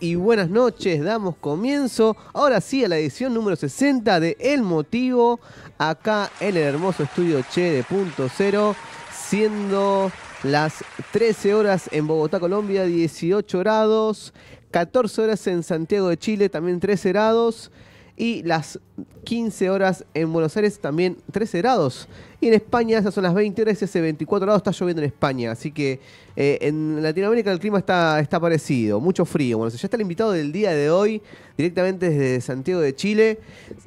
y buenas noches. Damos comienzo ahora sí a la edición número 60 de El Motivo, acá en el hermoso estudio Che de Punto Cero, siendo las 13 horas en Bogotá, Colombia, 18 grados, 14 horas en Santiago de Chile, también 13 grados y las 15 horas en Buenos Aires también 13 grados. Y en España esas son las 20 horas, y ese 24 grados está lloviendo en España. Así que eh, en Latinoamérica el clima está, está parecido, mucho frío. Bueno, ya está el invitado del día de hoy, directamente desde Santiago de Chile.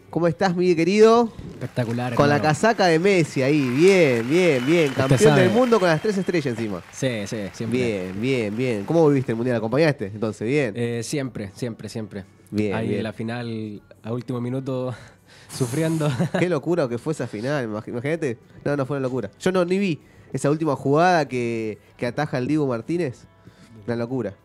¿Cómo estás, mi querido? Espectacular. Con la casaca de Messi ahí, bien, bien, bien. Este Campeón del mundo con las tres estrellas encima. Sí, sí, siempre. Bien, bien, bien. ¿Cómo viviste el mundial? ¿Acompañaste? Entonces, bien. Eh, siempre, siempre, siempre. Ahí de la final, a último minuto, sufriendo. Qué locura que fue esa final, imagínate. No, no fue una locura. Yo no ni vi esa última jugada que, que ataja el Divo Martínez. Una locura.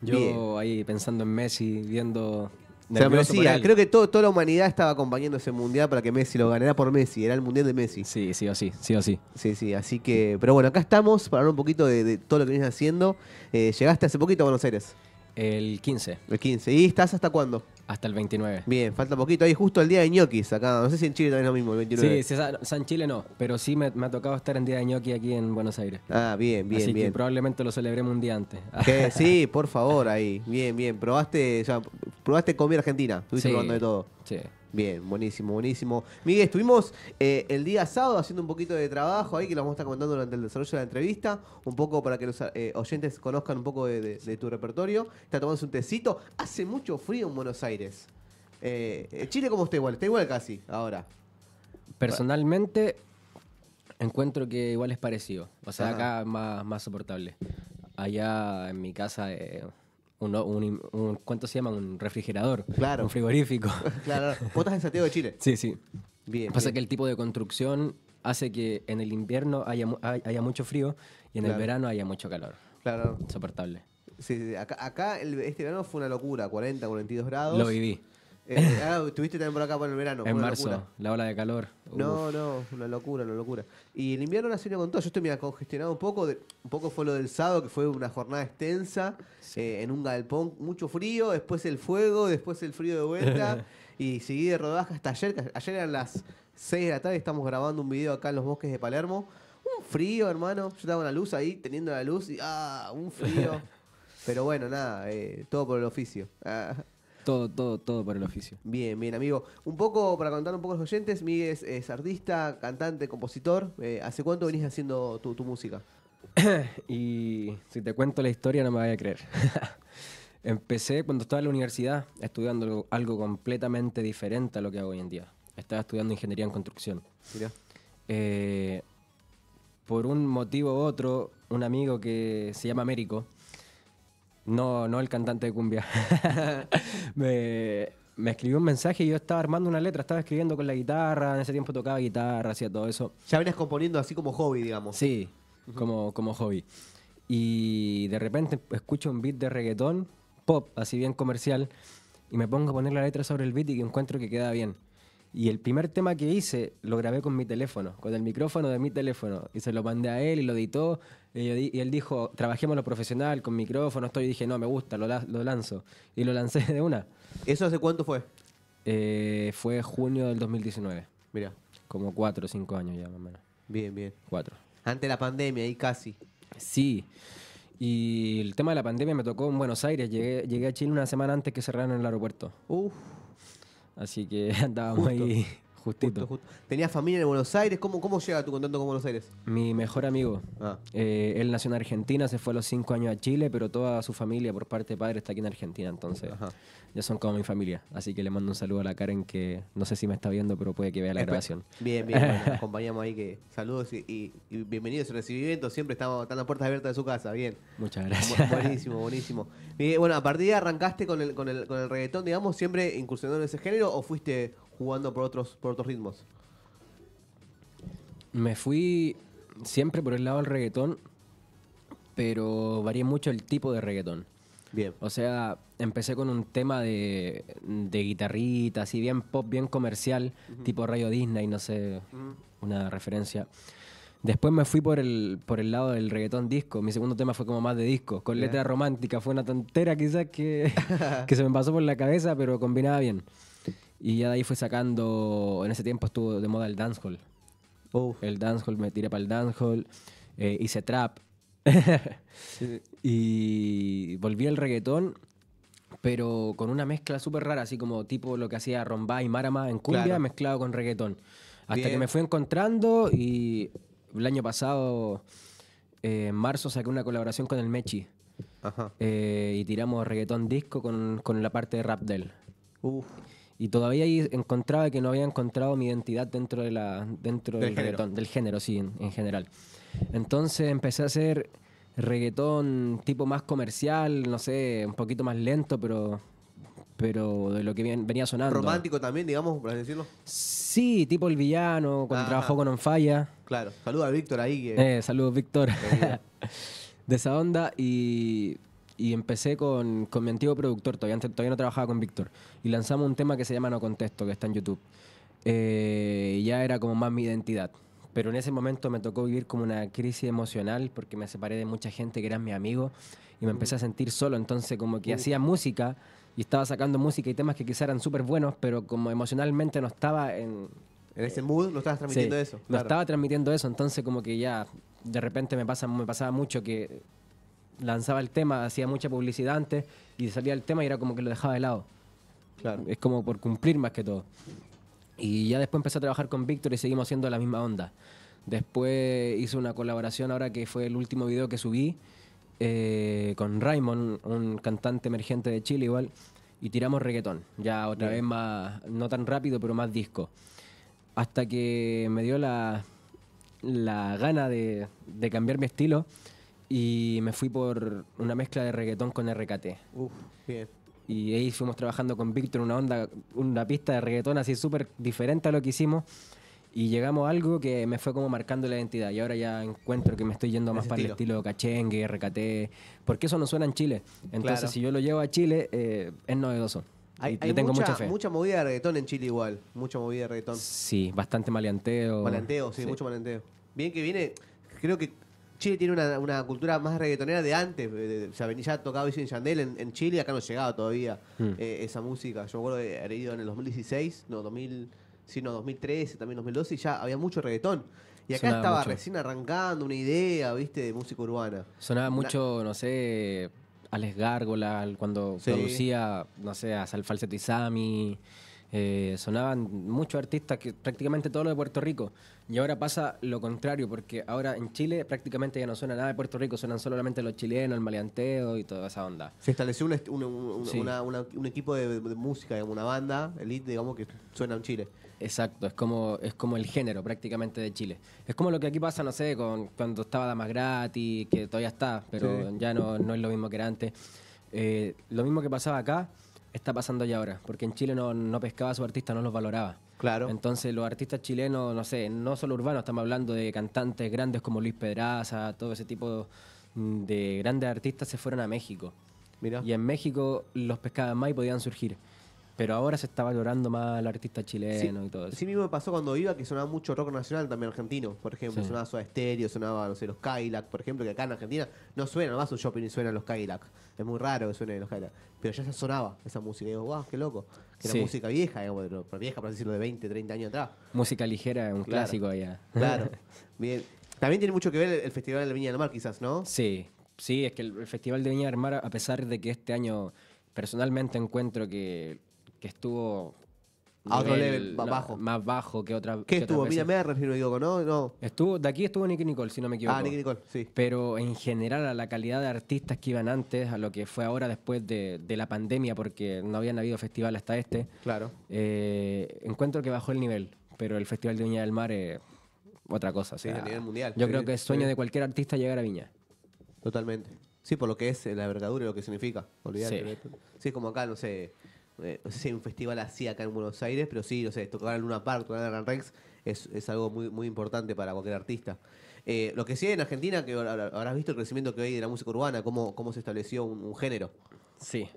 Yo ahí pensando en Messi, viendo. La Creo que toda la humanidad estaba acompañando ese mundial para que Messi lo ganara por Messi. Era el mundial de Messi. Sí, sí o sí, sí o sí. Sí, sí. Así que, pero bueno, acá estamos para hablar un poquito de, todo lo que vienes haciendo. Eh, llegaste hace poquito a Buenos Aires. El 15. El 15. ¿Y estás hasta cuándo? Hasta el 29. Bien, falta poquito. Ahí justo el día de ñoquis acá. No sé si en Chile también es lo mismo, el 29. Sí, San Chile no, pero sí me, ha tocado estar en día de ñoquis aquí en Buenos Aires. Ah, bien, bien, Así bien. Que probablemente lo celebremos un día antes. Sí, por favor, ahí. Bien, bien. Probaste, o sea, probaste comida argentina. Estuviste probando de todo. Sí. Bien, buenísimo, buenísimo. Miguel, estuvimos eh, el día sábado haciendo un poquito de trabajo ahí que lo vamos a estar comentando durante el desarrollo de la entrevista, un poco para que los eh, oyentes conozcan un poco de, tu repertorio. Está tomando un tecito. Hace mucho frío en Buenos Aires. Eh, Chile ¿cómo está igual, está igual casi ahora. Personalmente encuentro que igual es parecido, o sea, acá más, más soportable. Allá en mi casa un, ¿cuánto se llama? Un refrigerador. Claro. Un frigorífico. Claro, en Santiago de Chile. Sí, sí. Bien. Pasa que el tipo de construcción hace que en el invierno haya, haya mucho frío y en el verano haya mucho calor. Claro. Soportable. Sí, sí. Acá, acá este verano fue una locura, 40, 42 grados. Lo viví. Eh, ah, estuviste también por acá por el verano. En marzo, la ola de calor. No, no, una locura, una locura. Y el invierno nació con todo. Yo estoy medio congestionado un poco. un poco fue lo del sábado, que fue una jornada extensa, eh, en un galpón, mucho frío, después el fuego, después el frío de vuelta. y seguí de rodaje hasta ayer. ayer eran las 6 de la tarde, estamos grabando un video acá en los bosques de Palermo. Un frío, hermano. Yo estaba con la luz ahí, teniendo la luz, y ah, un frío. Pero bueno, nada, eh, todo por el oficio. Ah. Todo, todo, todo para el oficio. Bien, bien, amigo. Un poco, para contar un poco a los oyentes, Miguel es, artista, cantante, compositor. Eh, ¿Hace cuánto venís haciendo tu, música? y si te cuento la historia no me vaya a creer. Empecé cuando estaba en la universidad estudiando algo, completamente diferente a lo que hago hoy en día. Estaba estudiando ingeniería en construcción. Eh, por un motivo u otro, un amigo que se llama Américo, no, no el cantante de cumbia. me, escribió un mensaje y yo estaba armando una letra, estaba escribiendo con la guitarra, en ese tiempo tocaba guitarra, hacía todo eso. Ya venías componiendo así como hobby, digamos. Sí, como, como hobby. Y de repente escucho un beat de reggaetón, pop, así bien comercial, y me pongo a poner la letra sobre el beat y encuentro que queda bien. Y el primer tema que hice lo grabé con mi teléfono, con el micrófono de mi teléfono. Y se lo mandé a él y lo editó. Y, él dijo, trabajemos lo profesional, con micrófono. Estoy. Y dije, no, me gusta, lo, lanzo. Y lo lancé de una. ¿Eso hace cuánto fue? Eh, fue junio del 2019. Mira. Como cuatro o cinco años ya, más o menos. Bien, bien. Cuatro. Ante la pandemia, ahí casi. Sí. Y el tema de la pandemia me tocó en Buenos Aires. Llegué, a Chile una semana antes que cerraran el aeropuerto. Uf. Así que andaba Justo. muy Justito. ¿Tenías familia en Buenos Aires? ¿Cómo, cómo llega tu contacto con Buenos Aires? Mi mejor amigo. Ah. Eh, él nació en Argentina, se fue a los cinco años a Chile, pero toda su familia por parte de padre está aquí en Argentina, entonces ya son como mi familia. Así que le mando un saludo a la Karen que no sé si me está viendo, pero puede que vea la grabación. Bien, bien, acompañamos ahí que saludos y, bienvenidos a su recibimiento. Siempre estamos, están las puertas abiertas de su casa, bien. Muchas gracias. buenísimo, buenísimo. Eh, bueno, a partir de arrancaste con el, con el, con el reggaetón, digamos, siempre incursionando en ese género o fuiste jugando por otros, por otros ritmos? Me fui siempre por el lado del reggaetón, pero varié mucho el tipo de reggaetón. Bien. O sea, empecé con un tema de, guitarrita, así bien pop, bien comercial, tipo Radio Disney, no sé, una referencia. Después me fui por el, por el lado del reggaetón disco. Mi segundo tema fue como más de disco, con letra romántica. Fue una tontera quizás que se me pasó por la cabeza, pero combinaba bien. Y ya de ahí fue sacando, en ese tiempo estuvo de moda el dancehall. Oh. El dancehall, me tiré para el dancehall, eh, hice trap. y volví al reggaetón, pero con una mezcla súper rara, así como tipo lo que hacía Rombá y Marama en cumbia mezclado con reggaetón. Hasta que me fui encontrando y el año pasado, eh, en marzo, saqué una colaboración con el Mechi. Eh, y tiramos reggaetón disco con, la parte de rap del. Y todavía ahí encontraba que no había encontrado mi identidad dentro, del, reggaetón, del género, sí, en, general. Entonces empecé a hacer reggaetón tipo más comercial, no sé, un poquito más lento, pero pero de lo que venía sonando. Romántico también, digamos, para decirlo. Sí, tipo el villano, cuando trabajó con falla Claro, saludos a Víctor ahí. Que... Eh, saludos, Víctor. de esa onda y y empecé con, con mi antiguo productor, todavía, todavía no trabajaba con Víctor, y lanzamos un tema que se llama No Contesto, que está en YouTube. Eh, ya era como más mi identidad. Pero en ese momento me tocó vivir como una crisis emocional porque me separé de mucha gente que eran mi amigo y me empecé a sentir solo. Entonces como que mm. hacía música y estaba sacando música y temas que quizá eran súper buenos, pero como emocionalmente no estaba en, en ese mood no estabas transmitiendo eso. No estaba transmitiendo eso, entonces como que ya de repente me, pasa, me pasaba mucho que lanzaba el tema, hacía mucha publicidad antes y salía el tema y era como que lo dejaba de lado. Claro. Es como por cumplir más que todo. Y ya después empecé a trabajar con Víctor y seguimos haciendo la misma onda. Después hice una colaboración ahora que fue el último video que subí eh, con Raymond, un cantante emergente de Chile igual, y tiramos reggaetón. Ya otra vez más, no tan rápido, pero más disco. Hasta que me dio la, la gana de cambiar mi estilo y me fui por una mezcla de reggaetón con RKT. Uf, bien. Y ahí fuimos trabajando con Víctor una onda, una pista de reggaetón así súper diferente a lo que hicimos. Y llegamos a algo que me fue como marcando la identidad. Y ahora ya encuentro que me estoy yendo más para el estilo cachengue, RKT. Porque eso no suena en Chile. Entonces, si yo lo llevo a Chile, eh, es novedoso. tengo mucha, mucha, Hay mucha movida de reggaetón en Chile igual. Mucha movida de reggaetón. Sí, bastante maleanteo. Maleanteo, sí, sí. mucho maleanteo. Bien que viene, creo que Chile tiene una, cultura más reggaetonera de antes. O venía tocado y sin en, en, Chile, acá no llegaba todavía mm. eh, esa música. Yo me acuerdo ido en el 2016, no, 2000, sino 2013, también 2012, y ya había mucho reggaetón. Y acá estaba recién arrancando una idea, viste, de música urbana. Sonaba mucho, no sé, Alex Gárgola, cuando producía, no sé, a Falsetto y eh, sonaban muchos artistas, que prácticamente todos lo de Puerto Rico. Y ahora pasa lo contrario, porque ahora en Chile prácticamente ya no suena nada de Puerto Rico, suenan solamente los chilenos, el maleanteo y toda esa onda. Se estableció un, equipo de, de, música, una banda, elite, digamos, que suena en Chile. Exacto, es como, es como el género prácticamente de Chile. Es como lo que aquí pasa, no sé, con cuando estaba Damas Gratis, que todavía está, pero ya no, no, es lo mismo que era antes. Eh, lo mismo que pasaba acá está pasando ya ahora, porque en Chile no, pescaba a su artista, no los valoraba. Claro. Entonces los artistas chilenos, no sé, no solo urbanos, estamos hablando de cantantes grandes como Luis Pedraza, todo ese tipo de grandes artistas se fueron a México. Mira. Y en México los pescaban más y podían surgir. Pero ahora se está valorando más al artista chileno y todo eso. Sí mismo me pasó cuando iba que sonaba mucho rock nacional también argentino. Por ejemplo, sonaba su Stereo, sonaba, no sé, los Kailak, por ejemplo, que acá en Argentina no suena, no vas a un shopping y suenan los Kailak. Es muy raro que suenen los Kailak. Pero ya sonaba esa música. Y digo, guau, qué loco. Que era música vieja, pero vieja, por decirlo, de 20, 30 años atrás. Música ligera, un clásico allá. Claro. Bien. También tiene mucho que ver el Festival de Viña del Mar, quizás, ¿no? Sí, sí, es que el Festival de Viña del Mar, a pesar de que este año personalmente encuentro que que estuvo a otro nivel, bajo. Más bajo que otra. ¿Qué que estuvo? Mira Merrill si no ¿no? ¿no? Estuvo, de aquí estuvo Nicky Nicole, si no me ah, equivoco. Ah, Nicky Nicole, sí. Pero en general a la calidad de artistas que iban antes, a lo que fue ahora después de, la pandemia, porque no habían habido festival hasta este. Claro. Eh, encuentro que bajó el nivel, pero el Festival de Viña del Mar es otra cosa. sí, a nivel mundial. Yo creo que es sueño de cualquier artista llegar a Viña. Totalmente. Sí, por lo que es la envergadura y lo que significa. Olvidar. Sí. sí, como acá, no sé eh, no un festival así acá en Buenos Aires, pero sí, no sé, tocar en Luna Park, tocar en Rex es, algo muy, muy importante para cualquier artista. Eh, lo que sí en Argentina, que habrás visto el crecimiento que hay de la música urbana, cómo, cómo se estableció un, género. Sí.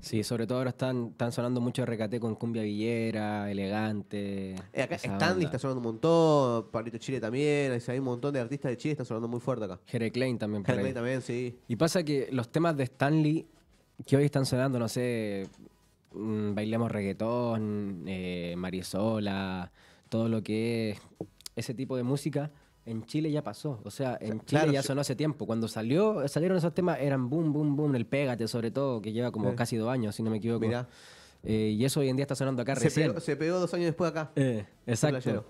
Sí, sobre todo ahora están, están sonando mucho recate con cumbia villera, elegante. Eh, Stanley está sonando un montón, Pablito Chile también, hay un montón de artistas de Chile que están sonando muy fuerte acá. Jere Klein también. Jere Klein también, sí. Y pasa que los temas de Stanley que hoy están sonando, no sé, Mm, bailemos reggaetón, eh, marisola, todo lo que es ese tipo de música, en Chile ya pasó. O sea, en Chile ya sonó hace tiempo. Cuando salió, salieron esos temas, eran boom, boom, boom, el Pégate sobre todo, que lleva como casi dos años, si no me equivoco. Eh, y eso hoy en día está sonando acá se recién. se pegó dos años después acá. Eh, exacto.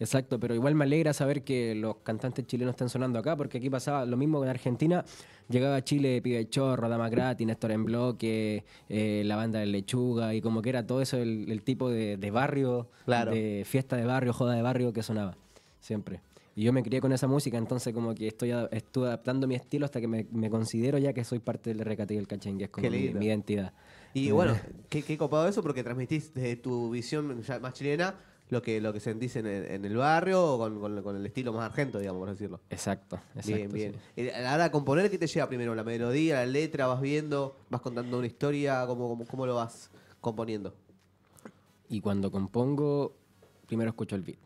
Exacto, pero igual me alegra saber que los cantantes chilenos están sonando acá, porque aquí pasaba lo mismo que en Argentina. Llegaba a Chile Pibe Chorro, Dama Gratis, Néstor en Bloque, eh, la banda de Lechuga, y como que era todo eso el, tipo de, barrio, de fiesta de barrio, joda de barrio que sonaba, siempre. Y yo me crié con esa música, entonces como que estoy, adaptando mi estilo hasta que me, considero ya que soy parte del recate y el cachengue, es como mi, identidad. Y eh, bueno, qué, copado eso, porque transmitiste desde tu visión más chilena lo que, lo que sentís en el, en el barrio o con, el estilo más argento, digamos, por decirlo. Exacto, Bien, bien. Eh, componer, ¿qué te lleva primero? ¿La melodía, la letra? ¿Vas viendo? ¿Vas contando una historia? ¿Cómo, cómo lo vas componiendo? Y cuando compongo, primero escucho el beat.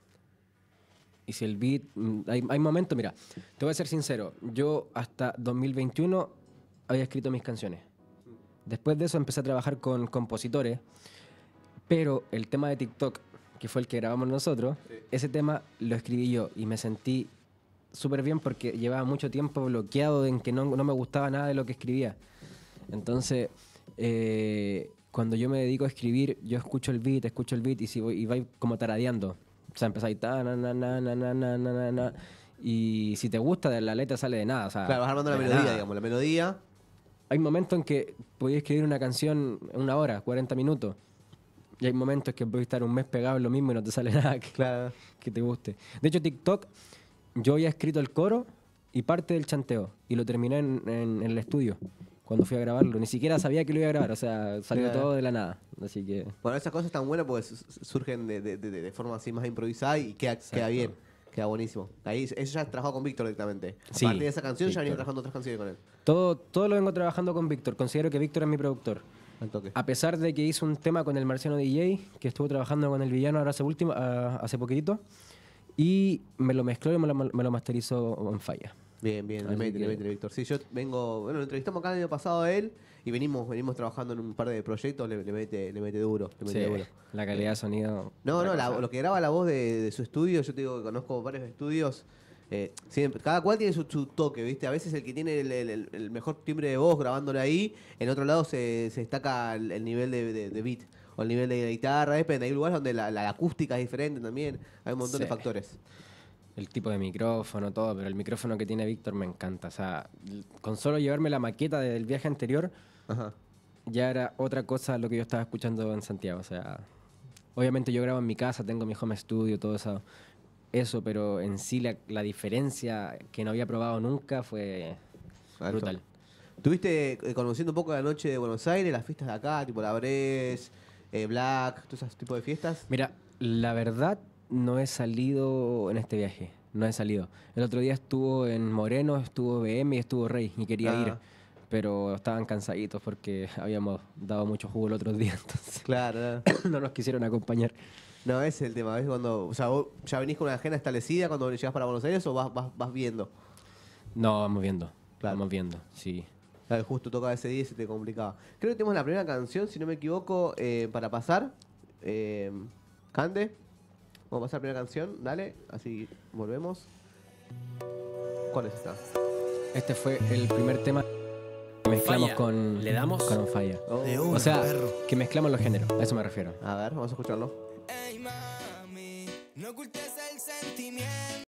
Y si el beat. Mm, hay, hay momentos, mira, te voy a ser sincero. Yo hasta 2021 había escrito mis canciones. Después de eso empecé a trabajar con compositores. Pero el tema de TikTok que fue el que grabamos nosotros, ese tema lo escribí yo y me sentí súper bien porque llevaba mucho tiempo bloqueado en que no, me gustaba nada de lo que escribía. Entonces, eh, cuando yo me dedico a escribir, yo escucho el beat, escucho el beat y, si voy, como taradeando. O sea, empezáis na, na, na, na, na, na, na, Y si te gusta, de la letra sale de nada. claro, vas armando la melodía, digamos, la melodía. Hay momentos en que podías escribir una canción en una hora, 40 minutos. Y hay momentos que puedes estar un mes pegado en lo mismo y no te sale nada que, te guste. De hecho, TikTok, yo había escrito el coro y parte del chanteo. Y lo terminé en, el estudio cuando fui a grabarlo. Ni siquiera sabía que lo iba a grabar, o sea, salió todo de la nada. Así que... Bueno, esas cosas están buenas porque surgen de, de, de, forma así más improvisada y queda, queda bien. Queda buenísimo. Ahí eso ya trabajó trabajado con Víctor directamente. A de esa canción ya venía trabajando otras canciones con él. Todo, todo lo vengo trabajando con Víctor. Considero que Víctor es mi productor. A pesar de que hizo un tema con el Marciano DJ, que estuvo trabajando con el villano ahora hace, último, ah, poquitito, y me lo mezcló y me lo, me masterizó en falla. Bien, bien, le mete, mete, Víctor. Sí, yo vengo, bueno, lo entrevistamos acá el año pasado a él y venimos, venimos trabajando en un par de proyectos, le, mete, duro, le sí, duro. La calidad de sonido. No, no, lo que graba la voz de, su estudio, yo te digo que conozco varios estudios eh, siempre, cada cual tiene su, toque, ¿viste? A veces el que tiene el, mejor timbre de voz grabándole ahí, en otro lado se, destaca el, nivel de, beat o el nivel de guitarra, depende. Hay lugares donde la, acústica es diferente también, hay un montón de factores. El tipo de micrófono, todo, pero el micrófono que tiene Víctor me encanta. O sea, con solo llevarme la maqueta del viaje anterior, ya era otra cosa lo que yo estaba escuchando en Santiago. O sea, obviamente yo grabo en mi casa, tengo mi home studio, todo eso eso, pero en sí la, diferencia que no había probado nunca fue brutal. Tuviste eh, conociendo un poco la noche de Buenos Aires, las fiestas de acá, tipo la eh, Black, todos esos tipos de fiestas. Mira, la verdad no he salido en este viaje, no he salido. El otro día estuvo en Moreno, estuvo BM y estuvo Rey y quería ah. ir pero estaban cansaditos porque habíamos dado mucho jugo el otro día, entonces claro. no nos quisieron acompañar. No, es el tema. Es cuando. O sea, ya venís con una agenda establecida cuando llegas para Buenos Aires o vas, vas, viendo. No, vamos viendo. Vamos viendo, sí. Claro, justo toca ese día y se te complicaba. Creo que tenemos la primera canción, si no me equivoco, eh, para pasar. Eh, Cande. Vamos a pasar la primera canción, dale, así volvemos. ¿Cuál es esta? Este fue el primer tema que mezclamos con. ¿Le damos? Con Falla. Oh. O sea, que mezclamos los géneros, a eso me refiero. A ver, vamos a escucharlo. Ey mami, no ocultes el sentimiento.